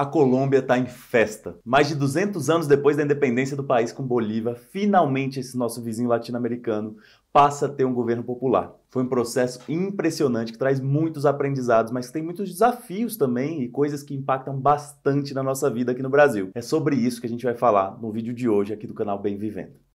A Colômbia está em festa. Mais de 200 anos depois da independência do país com Bolívar, finalmente esse nosso vizinho latino-americano passa a ter um governo popular. Foi um processo impressionante que traz muitos aprendizados, mas tem muitos desafios também e coisas que impactam bastante na nossa vida aqui no Brasil. É sobre isso que a gente vai falar no vídeo de hoje aqui do canal Bem Vivendo.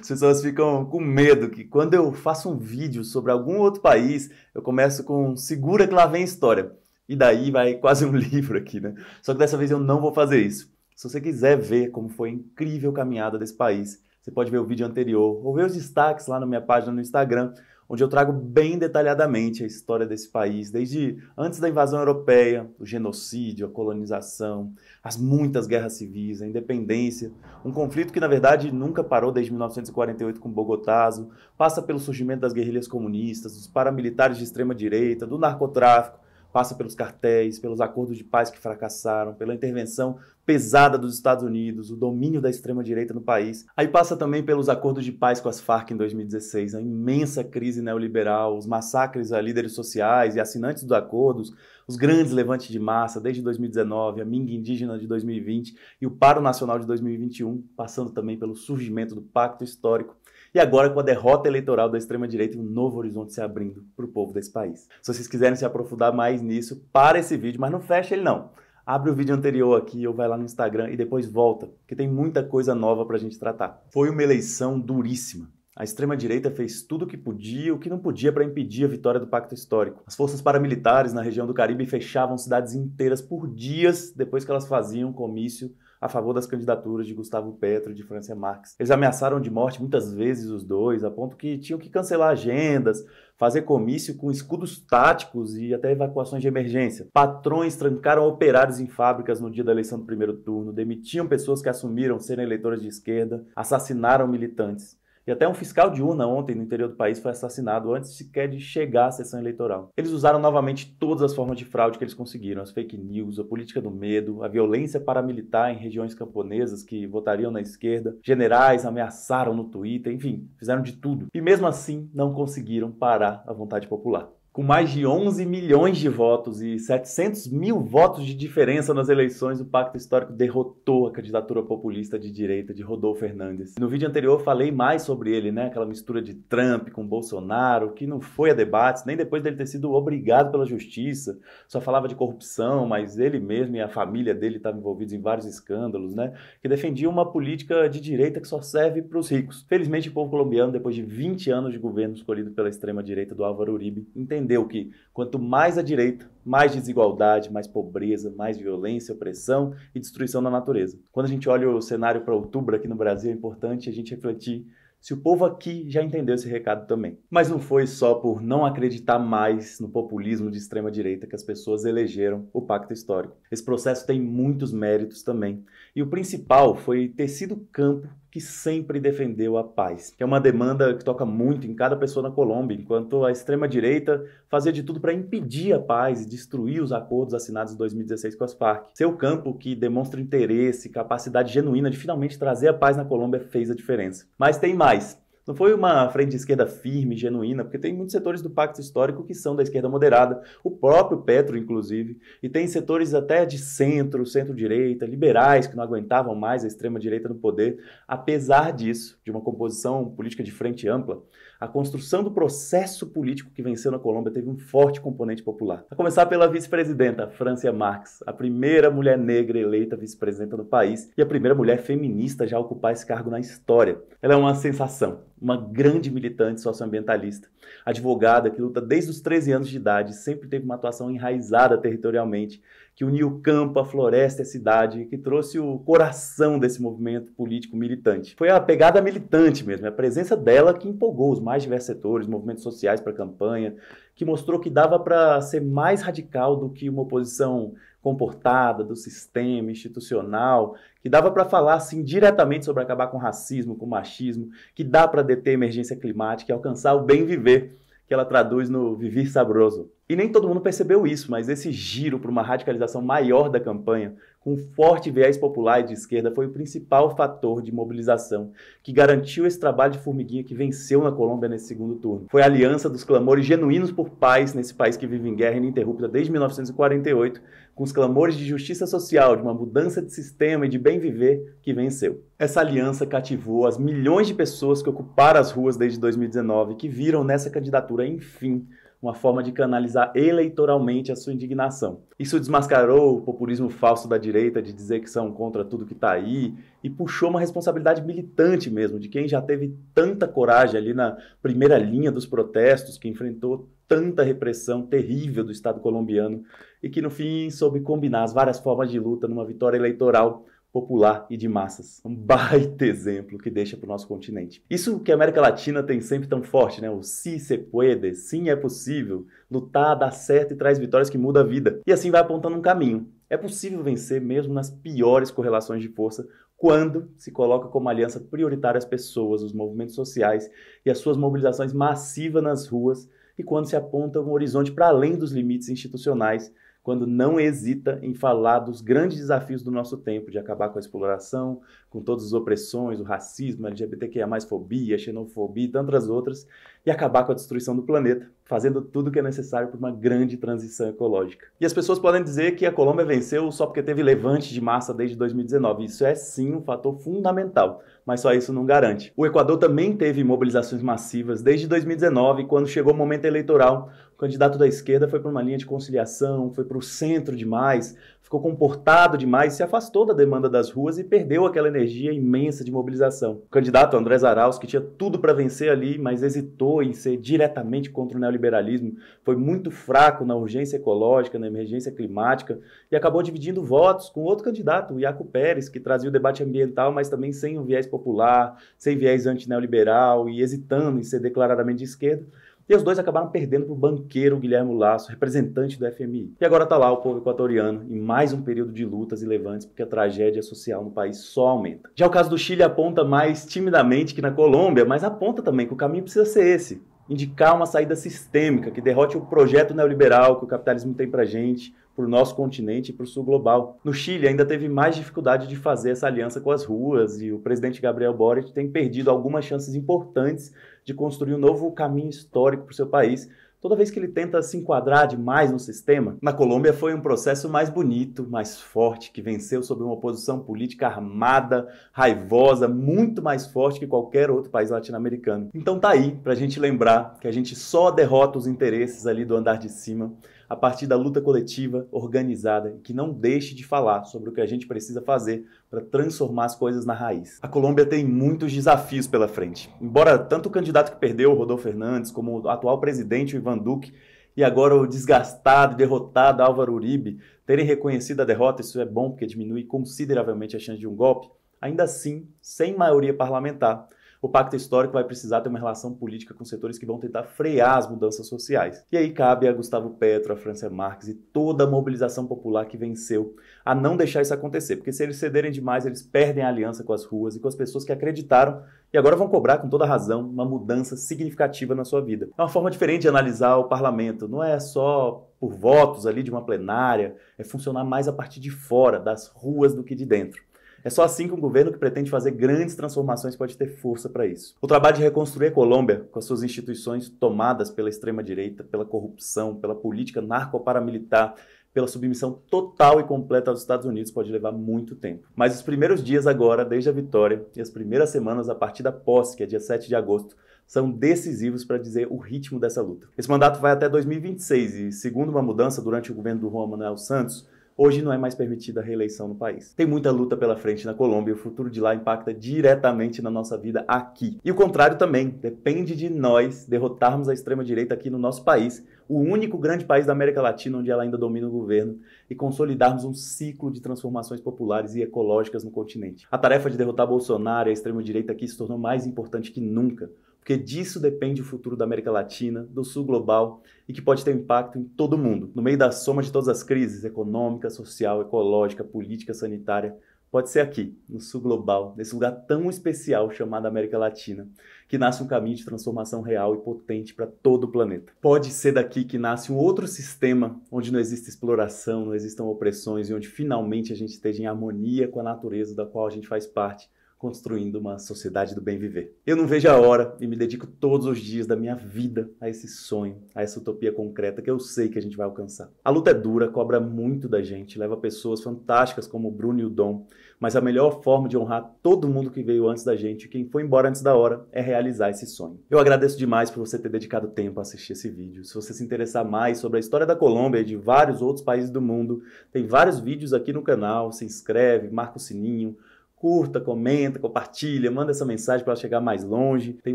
As pessoas ficam com medo que quando eu faço um vídeo sobre algum outro país, eu começo com segura que lá vem história. E daí vai quase um livro aqui, né? Só que dessa vez eu não vou fazer isso. Se você quiser ver como foi a incrível caminhada desse país, você pode ver o vídeo anterior ou ver os destaques lá na minha página no Instagram onde eu trago bem detalhadamente a história desse país, desde antes da invasão europeia, o genocídio, a colonização, as muitas guerras civis, a independência, um conflito que na verdade nunca parou desde 1948 com Bogotazo, passa pelo surgimento das guerrilhas comunistas, dos paramilitares de extrema direita, do narcotráfico, passa pelos cartéis, pelos acordos de paz que fracassaram, pela intervenção pesada dos Estados Unidos, o domínio da extrema-direita no país. Aí passa também pelos acordos de paz com as Farc em 2016, a imensa crise neoliberal, os massacres a líderes sociais e assinantes dos acordos, os grandes levantes de massa desde 2019, a Minga Indígena de 2020 e o Paro Nacional de 2021, passando também pelo surgimento do Pacto Histórico e agora com a derrota eleitoral da extrema-direita um novo horizonte se abrindo para o povo desse país. Se vocês quiserem se aprofundar mais nisso, para esse vídeo, mas não fecha ele não. Abre o vídeo anterior aqui ou vai lá no Instagram e depois volta, que tem muita coisa nova para a gente tratar. Foi uma eleição duríssima. A extrema-direita fez tudo o que podia, o que não podia para impedir a vitória do Pacto Histórico. As forças paramilitares na região do Caribe fechavam cidades inteiras por dias depois que elas faziam comício a favor das candidaturas de Gustavo Petro e de Francia Marx. Eles ameaçaram de morte muitas vezes os dois, a ponto que tinham que cancelar agendas, fazer comício com escudos táticos e até evacuações de emergência. Patrões trancaram operários em fábricas no dia da eleição do primeiro turno, demitiam pessoas que assumiram serem eleitoras de esquerda, assassinaram militantes. E até um fiscal de urna ontem no interior do país foi assassinado antes sequer de chegar à sessão eleitoral. Eles usaram novamente todas as formas de fraude que eles conseguiram: as fake news, a política do medo, a violência paramilitar em regiões camponesas que votariam na esquerda, generais ameaçaram no Twitter, enfim, fizeram de tudo. E mesmo assim não conseguiram parar a vontade popular com mais de 11 milhões de votos e 700 mil votos de diferença nas eleições, o Pacto Histórico derrotou a candidatura populista de direita de Rodolfo Fernandes. No vídeo anterior falei mais sobre ele, né? Aquela mistura de Trump com Bolsonaro, que não foi a debates, nem depois dele ter sido obrigado pela justiça. Só falava de corrupção, mas ele mesmo e a família dele estavam envolvidos em vários escândalos, né? Que defendia uma política de direita que só serve para os ricos. Felizmente, o povo colombiano, depois de 20 anos de governo escolhido pela extrema direita do Álvaro Uribe, entendeu entendeu que quanto mais a direita, mais desigualdade, mais pobreza, mais violência, opressão e destruição da natureza. Quando a gente olha o cenário para outubro aqui no Brasil, é importante a gente refletir se o povo aqui já entendeu esse recado também. Mas não foi só por não acreditar mais no populismo de extrema direita que as pessoas elegeram o pacto histórico. Esse processo tem muitos méritos também. E o principal foi ter sido campo que sempre defendeu a paz, que é uma demanda que toca muito em cada pessoa na Colômbia, enquanto a extrema-direita fazia de tudo para impedir a paz e destruir os acordos assinados em 2016 com as Farc. Seu campo, que demonstra interesse, capacidade genuína de finalmente trazer a paz na Colômbia, fez a diferença. Mas tem mais. Não foi uma frente de esquerda firme, genuína, porque tem muitos setores do pacto histórico que são da esquerda moderada, o próprio Petro, inclusive, e tem setores até de centro, centro-direita, liberais, que não aguentavam mais a extrema-direita no poder. Apesar disso, de uma composição política de frente ampla, a construção do processo político que venceu na Colômbia teve um forte componente popular. A começar pela vice-presidenta, Francia Marx, a primeira mulher negra eleita vice-presidenta do país e a primeira mulher feminista já a ocupar esse cargo na história. Ela é uma sensação uma grande militante socioambientalista, advogada que luta desde os 13 anos de idade, sempre teve uma atuação enraizada territorialmente, que uniu campo, a floresta e a cidade, que trouxe o coração desse movimento político militante. Foi a pegada militante mesmo, é a presença dela que empolgou os mais diversos setores, movimentos sociais para a campanha, que mostrou que dava para ser mais radical do que uma oposição comportada do sistema institucional, que dava para falar assim diretamente sobre acabar com racismo, com machismo, que dá para deter emergência climática e alcançar o bem viver, que ela traduz no Viver Sabroso. E nem todo mundo percebeu isso, mas esse giro para uma radicalização maior da campanha, com forte viés popular e de esquerda, foi o principal fator de mobilização que garantiu esse trabalho de formiguinha que venceu na Colômbia nesse segundo turno. Foi a aliança dos clamores genuínos por paz nesse país que vive em guerra ininterrupta desde 1948, com os clamores de justiça social, de uma mudança de sistema e de bem viver que venceu. Essa aliança cativou as milhões de pessoas que ocuparam as ruas desde 2019, que viram nessa candidatura, enfim, uma forma de canalizar eleitoralmente a sua indignação. Isso desmascarou o populismo falso da direita de dizer que são contra tudo que está aí e puxou uma responsabilidade militante mesmo de quem já teve tanta coragem ali na primeira linha dos protestos, que enfrentou tanta repressão terrível do Estado colombiano e que no fim soube combinar as várias formas de luta numa vitória eleitoral popular e de massas. Um baita exemplo que deixa para o nosso continente. Isso que a América Latina tem sempre tão forte, né? O si se puede, sim é possível. Lutar dá certo e traz vitórias que mudam a vida. E assim vai apontando um caminho. É possível vencer mesmo nas piores correlações de força quando se coloca como aliança prioritária as pessoas, os movimentos sociais e as suas mobilizações massivas nas ruas e quando se aponta um horizonte para além dos limites institucionais quando não hesita em falar dos grandes desafios do nosso tempo, de acabar com a exploração, com todas as opressões, o racismo, a LGBTQIA+, fobia, xenofobia e tantas outras, e acabar com a destruição do planeta, fazendo tudo o que é necessário para uma grande transição ecológica. E as pessoas podem dizer que a Colômbia venceu só porque teve levante de massa desde 2019. Isso é sim um fator fundamental, mas só isso não garante. O Equador também teve mobilizações massivas desde 2019, quando chegou o momento eleitoral. O candidato da esquerda foi para uma linha de conciliação, foi para o centro demais, ficou comportado demais, se afastou da demanda das ruas e perdeu aquela energia imensa de mobilização. O candidato André Zaraus, que tinha tudo para vencer ali, mas hesitou em ser diretamente contra o neoliberalismo, foi muito fraco na urgência ecológica, na emergência climática e acabou dividindo votos com outro candidato, o Iaco Pérez, que trazia o debate ambiental, mas também sem o viés popular, sem viés antineoliberal e hesitando em ser declaradamente de esquerda. E os dois acabaram perdendo para o banqueiro Guilherme Lasso, representante do FMI. E agora está lá o povo equatoriano em mais um período de lutas e levantes, porque a tragédia social no país só aumenta. Já o caso do Chile aponta mais timidamente que na Colômbia, mas aponta também que o caminho precisa ser esse indicar uma saída sistêmica que derrote o projeto neoliberal que o capitalismo tem para gente, para o nosso continente e para o sul global. No Chile ainda teve mais dificuldade de fazer essa aliança com as ruas e o presidente Gabriel Boric tem perdido algumas chances importantes de construir um novo caminho histórico para o seu país toda vez que ele tenta se enquadrar demais no sistema. Na Colômbia foi um processo mais bonito, mais forte, que venceu sob uma oposição política armada, raivosa, muito mais forte que qualquer outro país latino-americano. Então tá aí pra gente lembrar que a gente só derrota os interesses ali do andar de cima a partir da luta coletiva organizada que não deixe de falar sobre o que a gente precisa fazer para transformar as coisas na raiz. A Colômbia tem muitos desafios pela frente. Embora tanto o candidato que perdeu, Rodolfo Fernandes, como o atual presidente, o Ivan Duque, e agora o desgastado, derrotado Álvaro Uribe terem reconhecido a derrota, isso é bom porque diminui consideravelmente a chance de um golpe. Ainda assim, sem maioria parlamentar, o pacto histórico vai precisar ter uma relação política com setores que vão tentar frear as mudanças sociais. E aí cabe a Gustavo Petro, a França Marx e toda a mobilização popular que venceu a não deixar isso acontecer, porque se eles cederem demais, eles perdem a aliança com as ruas e com as pessoas que acreditaram e agora vão cobrar com toda razão uma mudança significativa na sua vida. É uma forma diferente de analisar o parlamento, não é só por votos ali de uma plenária, é funcionar mais a partir de fora, das ruas do que de dentro. É só assim que um governo que pretende fazer grandes transformações pode ter força para isso. O trabalho de reconstruir a Colômbia, com as suas instituições tomadas pela extrema-direita, pela corrupção, pela política narco-paramilitar, pela submissão total e completa aos Estados Unidos pode levar muito tempo. Mas os primeiros dias agora, desde a vitória, e as primeiras semanas a partir da posse, que é dia 7 de agosto, são decisivos para dizer o ritmo dessa luta. Esse mandato vai até 2026 e, segundo uma mudança durante o governo do Juan Manuel Santos, Hoje não é mais permitida a reeleição no país. Tem muita luta pela frente na Colômbia e o futuro de lá impacta diretamente na nossa vida aqui. E o contrário também, depende de nós derrotarmos a extrema-direita aqui no nosso país, o único grande país da América Latina onde ela ainda domina o governo, e consolidarmos um ciclo de transformações populares e ecológicas no continente. A tarefa de derrotar Bolsonaro e a extrema-direita aqui se tornou mais importante que nunca porque disso depende o futuro da América Latina, do Sul global e que pode ter impacto em todo o mundo. No meio da soma de todas as crises econômica, social, ecológica, política, sanitária, pode ser aqui, no Sul global, nesse lugar tão especial chamado América Latina, que nasce um caminho de transformação real e potente para todo o planeta. Pode ser daqui que nasce um outro sistema onde não exista exploração, não existam opressões e onde finalmente a gente esteja em harmonia com a natureza da qual a gente faz parte construindo uma sociedade do bem viver. Eu não vejo a hora e me dedico todos os dias da minha vida a esse sonho, a essa utopia concreta que eu sei que a gente vai alcançar. A luta é dura, cobra muito da gente, leva pessoas fantásticas como o Bruno e o Dom, mas a melhor forma de honrar todo mundo que veio antes da gente e quem foi embora antes da hora é realizar esse sonho. Eu agradeço demais por você ter dedicado tempo a assistir esse vídeo. Se você se interessar mais sobre a história da Colômbia e de vários outros países do mundo, tem vários vídeos aqui no canal, se inscreve, marca o sininho, curta, comenta, compartilha, manda essa mensagem para ela chegar mais longe. Tem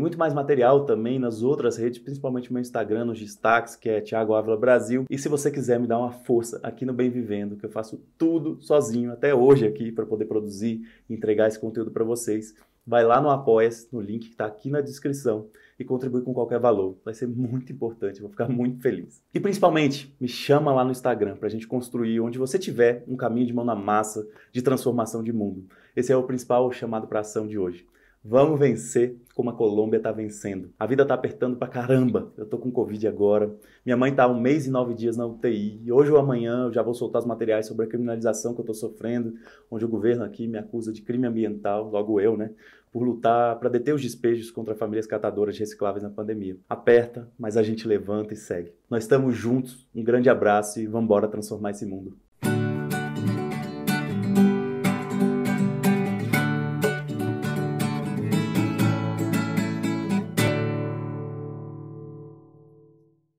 muito mais material também nas outras redes, principalmente no meu Instagram, nos destaques, que é Thiago Ávila Brasil. E se você quiser me dar uma força aqui no Bem Vivendo, que eu faço tudo sozinho até hoje aqui para poder produzir e entregar esse conteúdo para vocês, vai lá no Apoia-se, no link que está aqui na descrição e contribuir com qualquer valor. Vai ser muito importante, vou ficar muito feliz. E principalmente, me chama lá no Instagram para a gente construir, onde você tiver, um caminho de mão na massa de transformação de mundo. Esse é o principal chamado para ação de hoje. Vamos vencer como a Colômbia está vencendo. A vida está apertando pra caramba. Eu tô com Covid agora. Minha mãe tá um mês e nove dias na UTI. E hoje ou amanhã eu já vou soltar os materiais sobre a criminalização que eu tô sofrendo, onde o governo aqui me acusa de crime ambiental, logo eu, né? Por lutar para deter os despejos contra famílias catadoras de recicláveis na pandemia. Aperta, mas a gente levanta e segue. Nós estamos juntos. Um grande abraço e vamos embora transformar esse mundo.